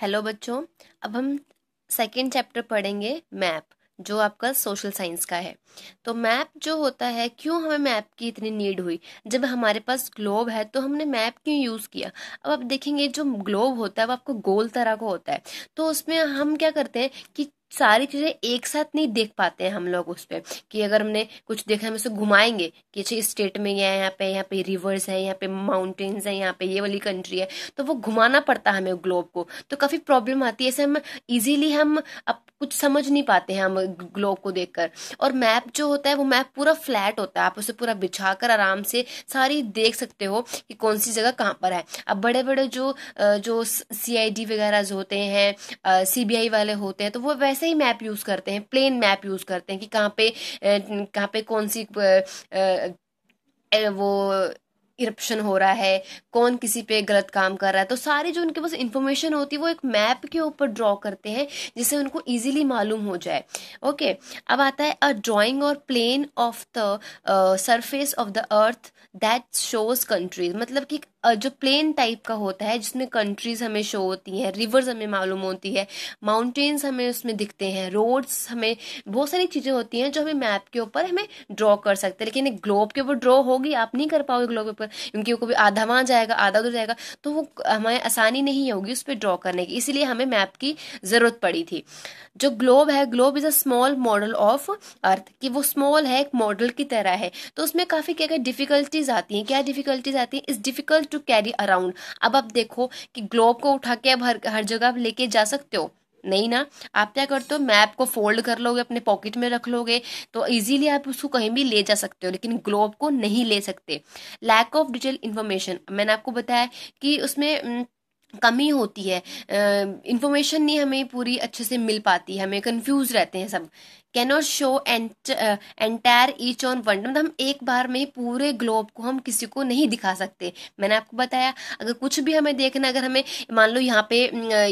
hello बच्चों अब हम सेकेंड चैप्टर पढ़ेंगे मैप जो आपका सोशल साइंस का है तो मैप जो होता है क्यों हमें मैप की इतनी नीड हुई जब हमारे पास ग्लोब है तो हमने मैप क्यों यूज़ किया अब आप देखेंगे जो ग्लोब होता है वो आपको गोल तरह का होता है तो उसमें हम क्या करते हैं कि सारी चीज़ें एक साथ नहीं देख पाते हैं हम लोग उस पर कि अगर हमने कुछ देखा हम उसे घुमाएंगे कि अच्छा इस स्टेट में यह है यहाँ पे यहाँ पे रिवर्स है यहाँ पे माउंटेन्स है यहाँ पे ये वाली कंट्री है तो वो घुमाना पड़ता है हमें ग्लोब को तो काफ़ी प्रॉब्लम आती है ऐसे हम इजीली हम अब कुछ समझ नहीं पाते हैं हम ग्लोब को देखकर और मैप जो होता है वो मैप पूरा फ्लैट होता है आप उसे पूरा बिछा कर आराम से सारी देख सकते हो कि कौन सी जगह कहाँ पर है अब बड़े बड़े जो जो सी वगैरह जो होते हैं सी वाले होते हैं तो वो वैसे ऐसे ही मैप यूज़ करते हैं प्लेन मैप यूज़ करते हैं कि कहाँ पे कहाँ पे कौन सी वो इरप्शन हो रहा है कौन किसी पे गलत काम कर रहा है तो सारी जो उनके पास इन्फॉर्मेशन होती है वो एक मैप के ऊपर ड्रॉ करते हैं जिससे उनको ईजिली मालूम हो जाए ओके okay, अब आता है a drawing or plane of the surface of the earth that shows countries मतलब कि uh, जो प्लेन टाइप का होता है जिसमें कंट्रीज हमें शो होती हैं रिवर्स हमें मालूम होती है माउंटेन्स हमें उसमें दिखते हैं रोड्स हमें बहुत सारी चीज़ें होती हैं जो हमें मैप के ऊपर हमें ड्रॉ कर सकते हैं लेकिन एक ग्लोब के ऊपर ड्रॉ होगी आप नहीं कर पाओगे ग्लोब के ऊपर होगा क्योंकि वो कभी आधा वहाँ जाएगा आधा उधर जाएगा तो वो हमें आसानी नहीं होगी उस पर ड्रॉ करने की इसीलिए हमें मैप की ज़रूरत पड़ी थी जो ग्लोब है globe is a small model of earth कि वो स्मॉल है एक मॉडल की तरह है तो उसमें काफ़ी क्या क्या डिफ़िकल्टीज आती हैं क्या डिफ़िकल्टीज आती हैं is difficult to carry around अब आप देखो कि ग्लोब को उठा के अब हर हर जगह आप लेके जा सकते हो नहीं ना आप क्या करते हो मैप को फोल्ड कर लोगे अपने पॉकेट में रख लोगे तो इजीली आप उसको कहीं भी ले जा सकते हो लेकिन ग्लोब को नहीं ले सकते लैक ऑफ डिटेल इन्फॉर्मेशन मैंने आपको बताया कि उसमें कमी होती है इन्फॉर्मेशन नहीं हमें पूरी अच्छे से मिल पाती है हमें कंफ्यूज रहते हैं सब cannot show ent entire each on one मतलब हम एक बार में पूरे ग्लोब को हम किसी को नहीं दिखा सकते मैंने आपको बताया अगर कुछ भी हमें देखना अगर हमें मान लो यहाँ पे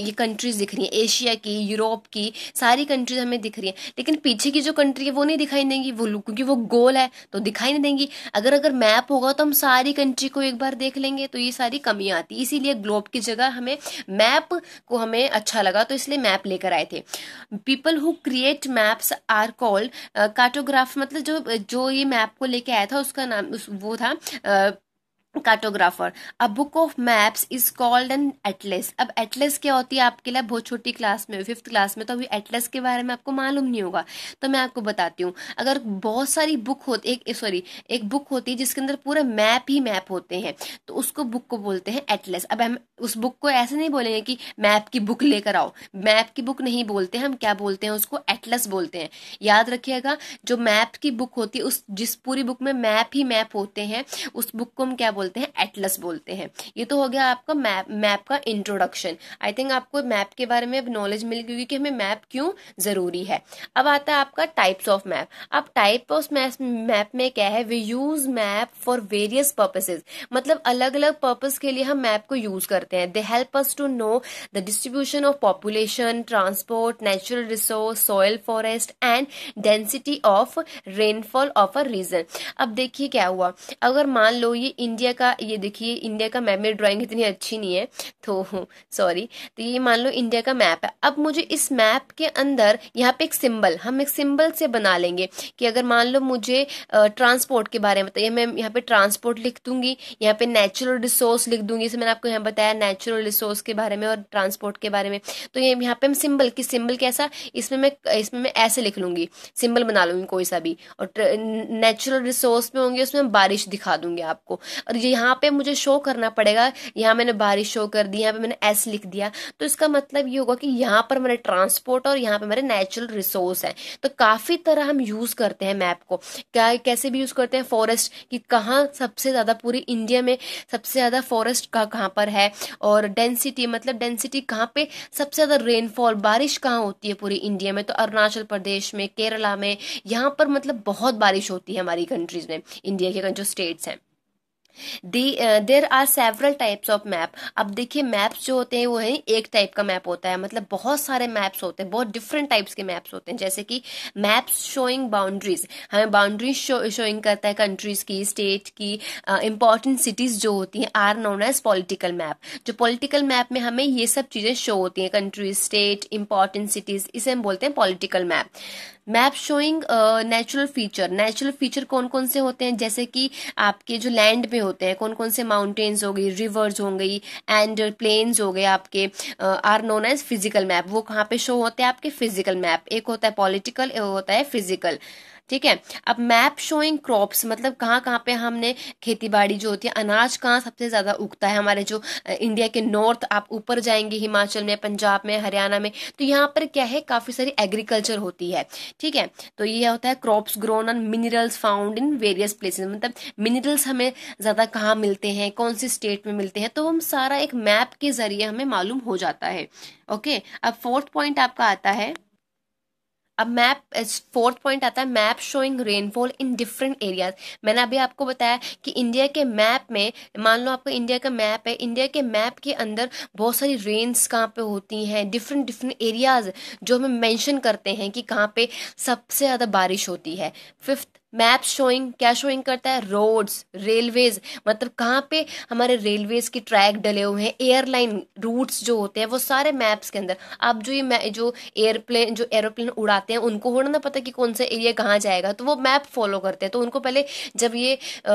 ये कंट्रीज दिख रही हैं एशिया की यूरोप की सारी कंट्रीज हमें दिख रही हैं लेकिन पीछे की जो कंट्री है वो नहीं दिखाई देंगी वो क्योंकि वो गोल है तो दिखाई नहीं देंगी अगर अगर मैप होगा तो हम सारी कंट्री को एक बार देख लेंगे तो ये सारी कमियाँ आती इसीलिए ग्लोब की जगह हमें मैप को हमें अच्छा लगा तो इसलिए मैप लेकर आए थे people who create maps are called cartograph मतलब जो जो ये मैप को लेके आया था उसका नाम उस, वो था cartographer a book of maps is called an atlas अब एटलेस क्या होती है आपके लिए बहुत छोटी क्लास में फिफ्थ क्लास में तो अभी एटलेस के बारे में आपको मालूम नहीं होगा तो मैं आपको बताती हूँ अगर बहुत सारी बुक होती एक सॉरी एक बुक होती है जिसके अंदर पूरे मैप ही मैप होते हैं तो उसको बुक को बोलते हैं एटलेस अब हम उस बुक को ऐसे नहीं बोलेंगे कि मैप की बुक लेकर आओ मैप की बुक नहीं बोलते हम क्या बोलते हैं उसको एटलेस बोलते हैं याद रखिएगा जो मैप की बुक होती है उस जिस पूरी बुक में मैप ही मैप होते हैं उस बुक को हम क्या बोलते बोलते हैं एटलस बोलते हैं ये तो हो गया आपका मैप मैप का इंट्रोडक्शन आई थिंक आपको मैप के बारे में अब नॉलेज मिल गई क्योंकि हमें मैप क्यों ज़रूरी है अब आता है आपका टाइप्स ऑफ मैप अब टाइप ऑफ मैप में क्या है we use map for various purposes मतलब अलग अलग पर्पज़ के लिए हम मैप को यूज़ करते हैं they help us to know the distribution of population transport natural resource soil forest and density of rainfall of a region अब देखिए क्या हुआ अगर मान लो ये इंडिया इंडिया का ये देखिए इंडिया का मैप मेरी ड्राइंग इतनी अच्छी नहीं है तो सॉरी तो ये मान लो इंडिया का मैप है अब मुझे इस मैप के अंदर यहाँ पे एक सिंबल हम एक सिंबल से बना लेंगे कि अगर मान लो मुझे ट्रांसपोर्ट के बारे में बताइए मैं यहाँ पे ट्रांसपोर्ट लिख दूंगी यहाँ पे नेचुरल रिसोर्स लिख दूंगी जैसे मैंने आपको यहाँ बताया नेचुरल रिसोर्स के बारे में और ट्रांसपोर्ट के बारे में तो ये यहाँ पे हम सिंबल की सिंबल कैसा इसमें मैं इसमें मैं ऐसे लिख लूंगी सिंबल बना लूंगी कोई सा भी और नेचुरल रिसोर्स में होंगे उसमें बारिश दिखा दूंगी आपको और यहाँ पे मुझे शो करना पड़ेगा यहाँ मैंने बारिश शो कर दी यहाँ पे मैंने एस लिख दिया तो इसका मतलब ये होगा कि यहाँ पर मेरे ट्रांसपोर्ट और यहाँ पे मेरे नेचुरल रिसोर्स है तो काफ़ी तरह हम यूज़ करते हैं मैप को क्या कैसे भी यूज़ करते हैं फॉरेस्ट कि कहाँ सबसे ज़्यादा पूरी इंडिया में सबसे ज़्यादा फॉरेस्ट का कहाँ पर है और डेंसिटी मतलब डेंसिटी कहाँ पे सबसे ज़्यादा रेनफॉल बारिश कहाँ होती है पूरी इंडिया में तो अरुणाचल प्रदेश में केरला में यहाँ पर मतलब बहुत बारिश होती है हमारी कंट्रीज़ में इंडिया के जो स्टेट्स हैं there are several types of map अब देखिए मैप्स जो होते हैं वो है एक टाइप का मैप होता है मतलब बहुत सारे मैप्स होते हैं बहुत डिफरेंट टाइप्स के मैप्स होते हैं जैसे कि मैप्स शोइंग बाउंड्रीज हमें बाउंड्रीज शोइंग करता है कंट्रीज की स्टेट की इंपॉर्टेंट uh, सिटीज जो होती हैं are known as political map जो पॉलिटिकल मैप में हमें ये सब चीज़ें शो होती हैं कंट्रीज स्टेट इंपॉर्टेंट सिटीज इसे हम बोलते हैं political map map showing natural feature natural feature कौन कौन से होते हैं जैसे कि आपके जो लैंड में होते हैं कौन कौन से माउंटेन्स हो गई रिवर्स हो गई एंड प्लेन्स हो गए आपके are known as physical map वो कहाँ पे शो होते हैं आपके फिजिकल मैप एक होता है पॉलिटिकल एक होता है फिजिकल ठीक है अब मैप शोइंग क्रॉप्स मतलब कहाँ कहाँ पे हमने खेती बाड़ी जो होती है अनाज कहाँ सबसे ज़्यादा उगता है हमारे जो इंडिया के नॉर्थ आप ऊपर जाएंगे हिमाचल में पंजाब में हरियाणा में तो यहाँ पर क्या है काफ़ी सारी एग्रीकल्चर होती है ठीक है तो ये होता है crops grown on minerals found in various places मतलब मिनरल्स हमें ज़्यादा कहाँ मिलते हैं कौन सी स्टेट में मिलते हैं तो हम सारा एक मैप के ज़रिए हमें मालूम हो जाता है ओके अब फोर्थ पॉइंट आपका आता है अब मैप फोर्थ पॉइंट आता है map showing rainfall in different areas मैंने अभी आपको बताया कि इंडिया के मैप में मान लो आपका इंडिया का मैप है इंडिया के मैप के अंदर बहुत सारी रेन्स कहाँ पे होती हैं डिफरेंट डिफरेंट एरियाज जो हमें मेंशन करते हैं कि कहाँ पे सबसे ज़्यादा बारिश होती है फिफ्थ मैप शोइंग क्या शोइंग करता है रोड्स रेलवेज मतलब कहाँ पे हमारे रेलवेज के ट्रैक डले हुए हैं एयरलाइन रूट्स जो होते हैं वो सारे मैप्स के अंदर आप जो ये जो एयरप्लेन जो एरोप्लेन उड़ाते हैं उनको हो ना पता कि कौन सा एरिया कहाँ जाएगा तो वो मैप फॉलो करते हैं तो उनको पहले जब ये आ,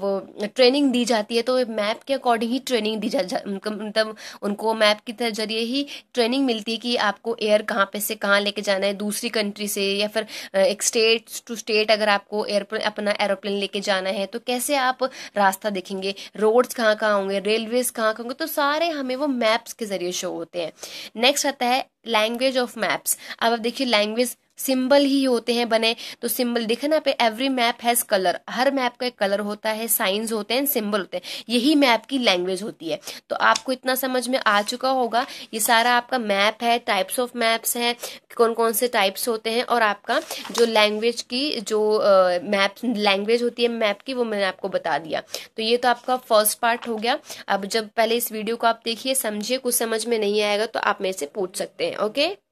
वो ट्रेनिंग दी जाती है तो मैप के अकॉर्डिंग ही ट्रेनिंग दी जा, जा मतलब उनको मैप के जरिए ही ट्रेनिंग मिलती है कि आपको एयर कहाँ पे से कहाँ लेके जाना है दूसरी कंट्री से या फिर एक स्टेट टू स्टेट अगर आपको आपको एयरप्लेन अपना एरोप्लेन लेके जाना है तो कैसे आप रास्ता देखेंगे रोड्स कहाँ कहाँ होंगे रेलवेज कहाँ कहाँ होंगे तो सारे हमें वो मैप्स के जरिए शो होते हैं नेक्स्ट आता है लैंग्वेज ऑफ मैप्स अब आप देखिए लैंग्वेज सिंबल ही होते हैं बने तो सिंबल देखे ना पे एवरी मैप हैज कलर हर मैप का एक कलर होता है साइंस होते हैं सिंबल होते हैं यही मैप की लैंग्वेज होती है तो आपको इतना समझ में आ चुका होगा ये सारा आपका मैप है टाइप्स ऑफ मैप्स है कौन कौन से टाइप्स होते हैं और आपका जो लैंग्वेज की जो मैप लैंग्वेज होती है मैप की वो मैंने आपको बता दिया तो ये तो आपका फर्स्ट पार्ट हो गया अब जब पहले इस वीडियो को आप देखिए समझिए कुछ समझ में नहीं आएगा तो आप मेरे से पूछ सकते हैं ओके